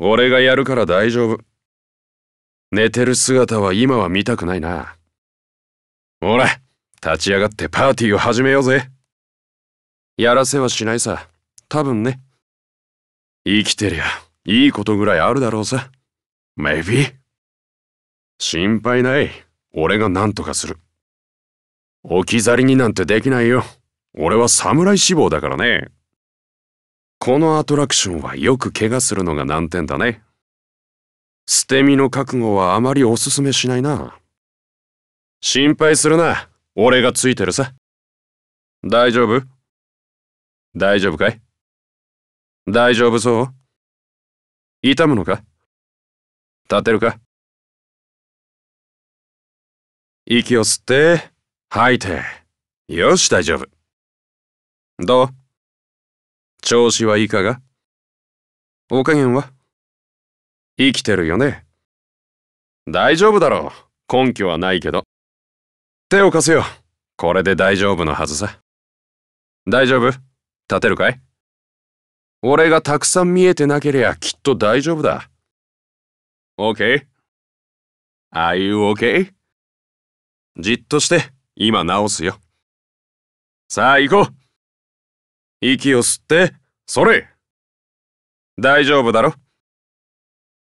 俺がやるから大丈夫。寝てる姿は今は見たくないな。ほら、立ち上がってパーティーを始めようぜ。やらせはしないさ。多分ね。生きてりゃ、いいことぐらいあるだろうさ。メ a y 心配ない。俺が何とかする。置き去りになんてできないよ。俺は侍志望だからね。このアトラクションはよく怪我するのが難点だね。捨て身の覚悟はあまりおすすめしないな。心配するな。俺がついてるさ。大丈夫大丈夫かい大丈夫そう痛むのか立てるか息を吸って、吐いて。よし、大丈夫。どう調子はいかがお加減は生きてるよね大丈夫だろう根拠はないけど手を貸すよこれで大丈夫のはずさ大丈夫立てるかい俺がたくさん見えてなけりゃきっと大丈夫だ OK? Are you OK? じっとして今直すよさあ行こう息を吸って、それ大丈夫だろ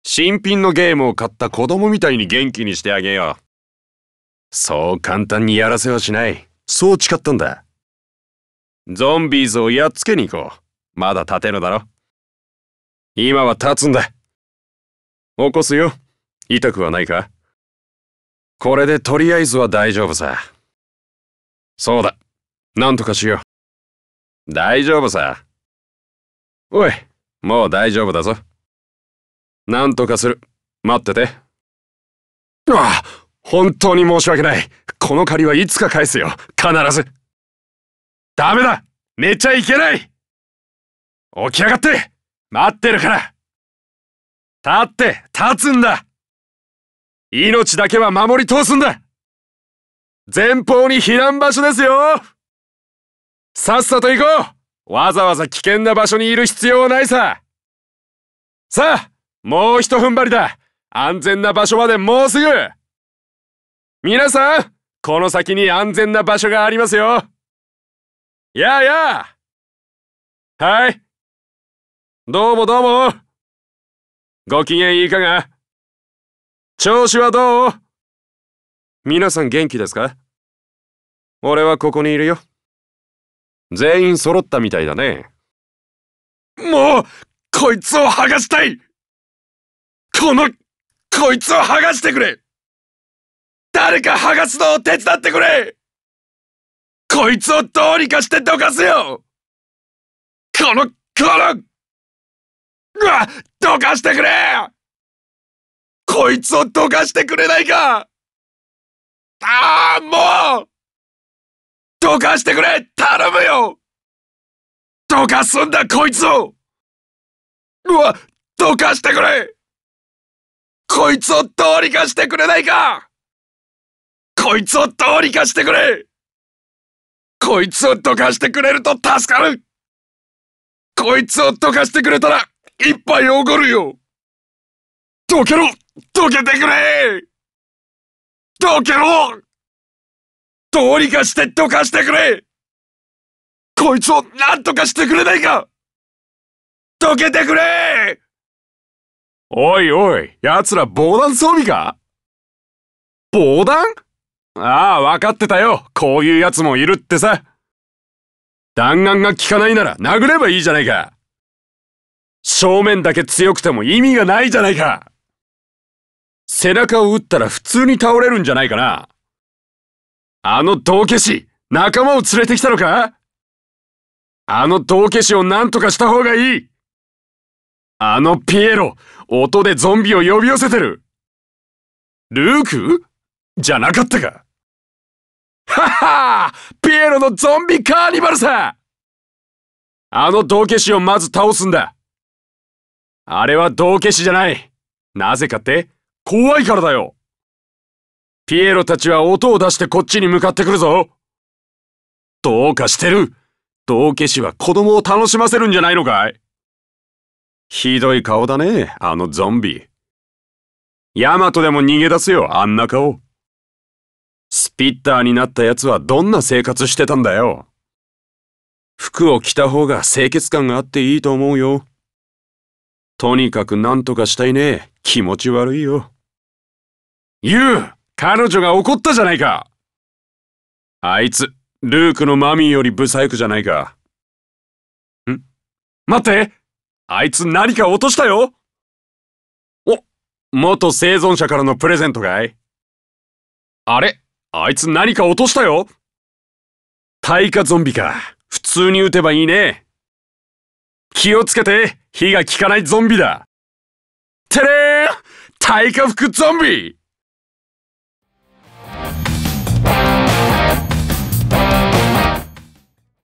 新品のゲームを買った子供みたいに元気にしてあげよう。そう簡単にやらせはしない。そう誓ったんだ。ゾンビーズをやっつけに行こう。まだ立てるだろ。今は立つんだ。起こすよ。痛くはないかこれでとりあえずは大丈夫さ。そうだ。なんとかしよう。大丈夫さ。おい、もう大丈夫だぞ。なんとかする。待ってて。ああ、本当に申し訳ない。この借りはいつか返すよ。必ず。ダメだ寝ちゃいけない起き上がって待ってるから立って立つんだ命だけは守り通すんだ前方に避難場所ですよさっさと行こうわざわざ危険な場所にいる必要はないささあもうひと踏ん張りだ安全な場所までもうすぐ皆さんこの先に安全な場所がありますよやあやあはいどうもどうもご機嫌いかが調子はどう皆さん元気ですか俺はここにいるよ。全員揃ったみたいだね。もう、こいつを剥がしたいこの、こいつを剥がしてくれ誰か剥がすのを手伝ってくれこいつをどうにかしてどかすよこの、この、うわ、どかしてくれこいつをどかしてくれないかああ、もう交かしてくれ頼むよどうかすんだこいつをうわどかしてくれこいつをどうにかしてくれないかこいつをどうにかしてくれこいつをどかしてくれると助かるこいつをどかしてくれたら一杯おごるよどけろどけてくれどけろどうにかしてどかしてくれこいつを何とかしてくれないかどけてくれおいおい、奴ら防弾装備か防弾ああ、分かってたよ。こういう奴もいるってさ。弾丸が効かないなら殴ればいいじゃないか。正面だけ強くても意味がないじゃないか。背中を打ったら普通に倒れるんじゃないかな。あの道化師、仲間を連れてきたのかあの道化師を何とかした方がいいあのピエロ、音でゾンビを呼び寄せてるルークじゃなかったかははピエロのゾンビカーニバルさあの道化師をまず倒すんだあれは道化師じゃない。なぜかって、怖いからだよピエロたちは音を出してこっちに向かってくるぞどうかしてる道化師は子供を楽しませるんじゃないのかいひどい顔だね、あのゾンビ。ヤマトでも逃げ出すよ、あんな顔。スピッターになった奴はどんな生活してたんだよ。服を着た方が清潔感があっていいと思うよ。とにかく何とかしたいね。気持ち悪いよ。ユウ彼女が怒ったじゃないかあいつ、ルークのマミーよりブサイクじゃないか。ん待ってあいつ何か落としたよお、元生存者からのプレゼントかいあれあいつ何か落としたよ耐火ゾンビか。普通に撃てばいいね。気をつけて火が効かないゾンビだてれーん耐火服ゾンビ